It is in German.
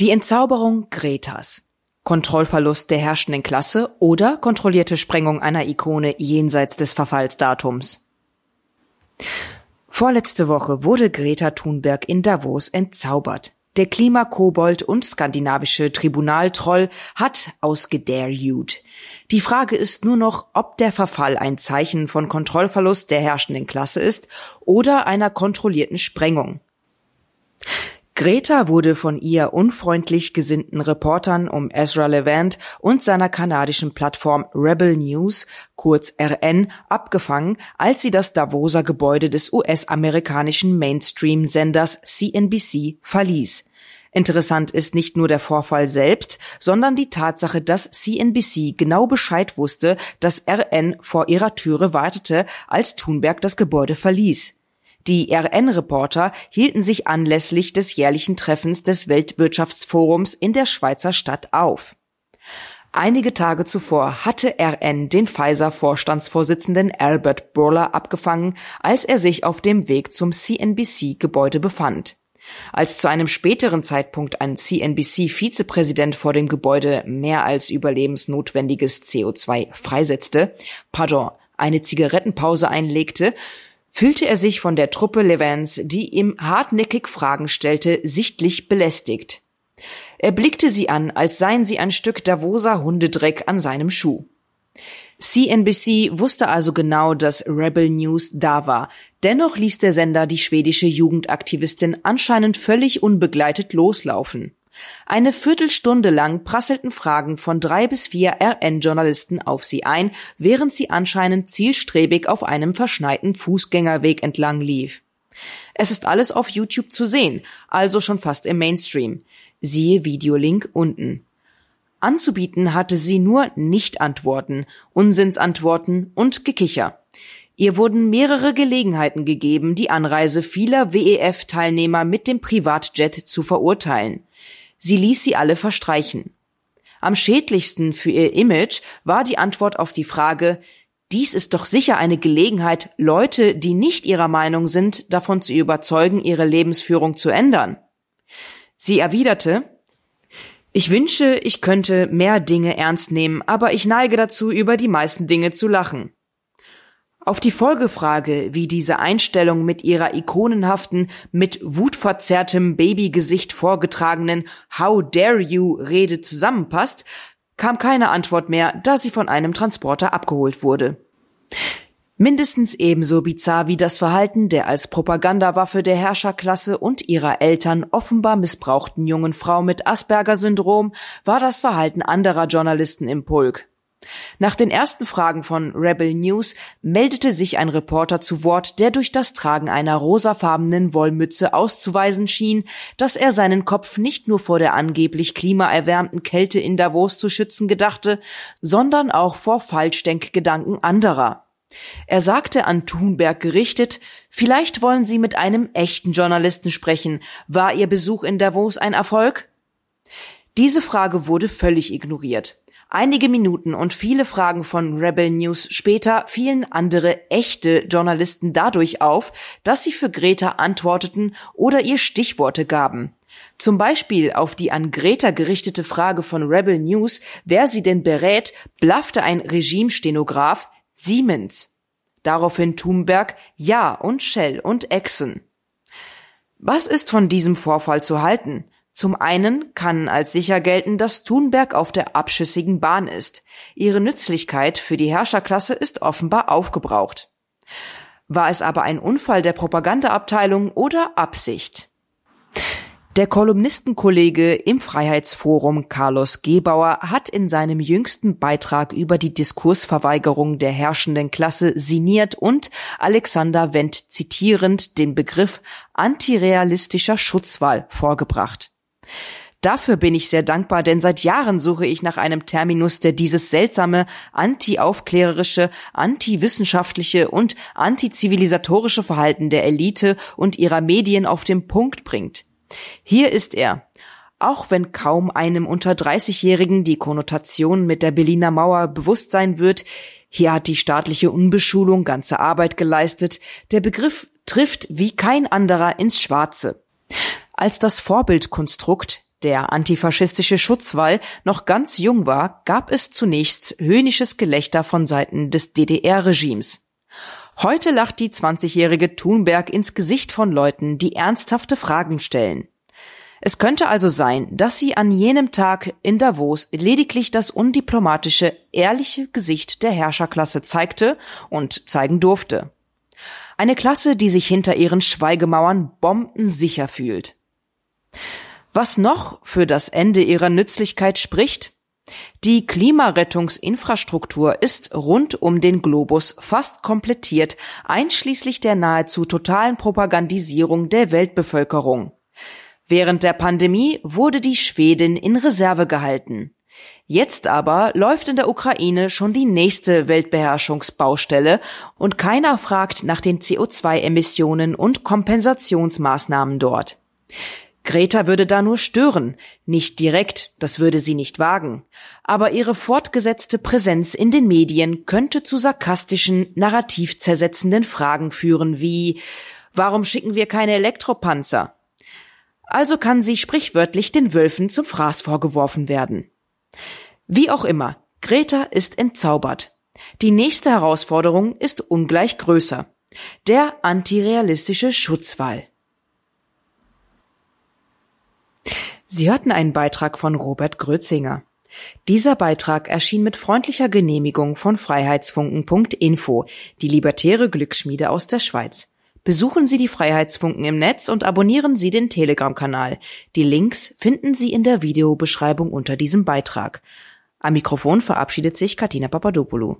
Die Entzauberung Gretas. Kontrollverlust der herrschenden Klasse oder kontrollierte Sprengung einer Ikone jenseits des Verfallsdatums. Vorletzte Woche wurde Greta Thunberg in Davos entzaubert. Der Klimakobold und skandinavische Tribunaltroll hat ausgedarejut. Die Frage ist nur noch, ob der Verfall ein Zeichen von Kontrollverlust der herrschenden Klasse ist oder einer kontrollierten Sprengung. Greta wurde von ihr unfreundlich gesinnten Reportern um Ezra Levant und seiner kanadischen Plattform Rebel News, kurz RN, abgefangen, als sie das Davoser Gebäude des US-amerikanischen Mainstream-Senders CNBC verließ. Interessant ist nicht nur der Vorfall selbst, sondern die Tatsache, dass CNBC genau Bescheid wusste, dass RN vor ihrer Türe wartete, als Thunberg das Gebäude verließ. Die RN-Reporter hielten sich anlässlich des jährlichen Treffens des Weltwirtschaftsforums in der Schweizer Stadt auf. Einige Tage zuvor hatte RN den Pfizer-Vorstandsvorsitzenden Albert Bourla abgefangen, als er sich auf dem Weg zum CNBC-Gebäude befand. Als zu einem späteren Zeitpunkt ein CNBC-Vizepräsident vor dem Gebäude mehr als überlebensnotwendiges CO2 freisetzte, pardon, eine Zigarettenpause einlegte, fühlte er sich von der Truppe Levans, die ihm hartnäckig Fragen stellte, sichtlich belästigt. Er blickte sie an, als seien sie ein Stück Davoser Hundedreck an seinem Schuh. CNBC wusste also genau, dass Rebel News da war. Dennoch ließ der Sender die schwedische Jugendaktivistin anscheinend völlig unbegleitet loslaufen. Eine Viertelstunde lang prasselten Fragen von drei bis vier RN-Journalisten auf sie ein, während sie anscheinend zielstrebig auf einem verschneiten Fußgängerweg entlang lief. Es ist alles auf YouTube zu sehen, also schon fast im Mainstream. Siehe Videolink unten. Anzubieten hatte sie nur Nichtantworten, Unsinnsantworten und Gekicher. Ihr wurden mehrere Gelegenheiten gegeben, die Anreise vieler WEF-Teilnehmer mit dem Privatjet zu verurteilen. Sie ließ sie alle verstreichen. Am schädlichsten für ihr Image war die Antwort auf die Frage, dies ist doch sicher eine Gelegenheit, Leute, die nicht ihrer Meinung sind, davon zu überzeugen, ihre Lebensführung zu ändern. Sie erwiderte, ich wünsche, ich könnte mehr Dinge ernst nehmen, aber ich neige dazu, über die meisten Dinge zu lachen. Auf die Folgefrage, wie diese Einstellung mit ihrer ikonenhaften, mit wutverzerrtem Babygesicht vorgetragenen How dare you Rede zusammenpasst, kam keine Antwort mehr, da sie von einem Transporter abgeholt wurde. Mindestens ebenso bizarr wie das Verhalten der als Propagandawaffe der Herrscherklasse und ihrer Eltern offenbar missbrauchten jungen Frau mit Asperger-Syndrom war das Verhalten anderer Journalisten im Pulk. Nach den ersten Fragen von Rebel News meldete sich ein Reporter zu Wort, der durch das Tragen einer rosafarbenen Wollmütze auszuweisen schien, dass er seinen Kopf nicht nur vor der angeblich klimaerwärmten Kälte in Davos zu schützen gedachte, sondern auch vor Falschdenkgedanken anderer. Er sagte an Thunberg gerichtet, vielleicht wollen Sie mit einem echten Journalisten sprechen. War Ihr Besuch in Davos ein Erfolg? Diese Frage wurde völlig ignoriert. Einige Minuten und viele Fragen von Rebel News später fielen andere echte Journalisten dadurch auf, dass sie für Greta antworteten oder ihr Stichworte gaben. Zum Beispiel auf die an Greta gerichtete Frage von Rebel News, wer sie denn berät, blaffte ein Regimestenograf Siemens. Daraufhin Thunberg, Ja und Shell und Exxon. Was ist von diesem Vorfall zu halten? Zum einen kann als sicher gelten, dass Thunberg auf der abschüssigen Bahn ist. Ihre Nützlichkeit für die Herrscherklasse ist offenbar aufgebraucht. War es aber ein Unfall der Propagandaabteilung oder Absicht? Der Kolumnistenkollege im Freiheitsforum Carlos Gebauer hat in seinem jüngsten Beitrag über die Diskursverweigerung der herrschenden Klasse siniert und Alexander Wendt zitierend den Begriff antirealistischer Schutzwahl vorgebracht. Dafür bin ich sehr dankbar, denn seit Jahren suche ich nach einem Terminus, der dieses seltsame, anti-aufklärerische, anti-wissenschaftliche und anti-zivilisatorische Verhalten der Elite und ihrer Medien auf den Punkt bringt. Hier ist er. Auch wenn kaum einem unter 30-Jährigen die Konnotation mit der Berliner Mauer bewusst sein wird, hier hat die staatliche Unbeschulung ganze Arbeit geleistet, der Begriff trifft wie kein anderer ins Schwarze. Als das Vorbildkonstrukt der antifaschistische Schutzwall noch ganz jung war, gab es zunächst höhnisches Gelächter von Seiten des DDR-Regimes. Heute lacht die 20-jährige Thunberg ins Gesicht von Leuten, die ernsthafte Fragen stellen. Es könnte also sein, dass sie an jenem Tag in Davos lediglich das undiplomatische, ehrliche Gesicht der Herrscherklasse zeigte und zeigen durfte. Eine Klasse, die sich hinter ihren Schweigemauern bombensicher fühlt. Was noch für das Ende ihrer Nützlichkeit spricht? Die Klimarettungsinfrastruktur ist rund um den Globus fast komplettiert, einschließlich der nahezu totalen Propagandisierung der Weltbevölkerung. Während der Pandemie wurde die Schwedin in Reserve gehalten. Jetzt aber läuft in der Ukraine schon die nächste Weltbeherrschungsbaustelle und keiner fragt nach den CO2-Emissionen und Kompensationsmaßnahmen dort. Greta würde da nur stören, nicht direkt, das würde sie nicht wagen, aber ihre fortgesetzte Präsenz in den Medien könnte zu sarkastischen, narrativ zersetzenden Fragen führen wie Warum schicken wir keine Elektropanzer? Also kann sie sprichwörtlich den Wölfen zum Fraß vorgeworfen werden. Wie auch immer, Greta ist entzaubert. Die nächste Herausforderung ist ungleich größer. Der antirealistische Schutzwall. Sie hörten einen Beitrag von Robert Grötzinger. Dieser Beitrag erschien mit freundlicher Genehmigung von freiheitsfunken.info, die libertäre Glücksschmiede aus der Schweiz. Besuchen Sie die Freiheitsfunken im Netz und abonnieren Sie den Telegram-Kanal. Die Links finden Sie in der Videobeschreibung unter diesem Beitrag. Am Mikrofon verabschiedet sich Katina Papadopoulou.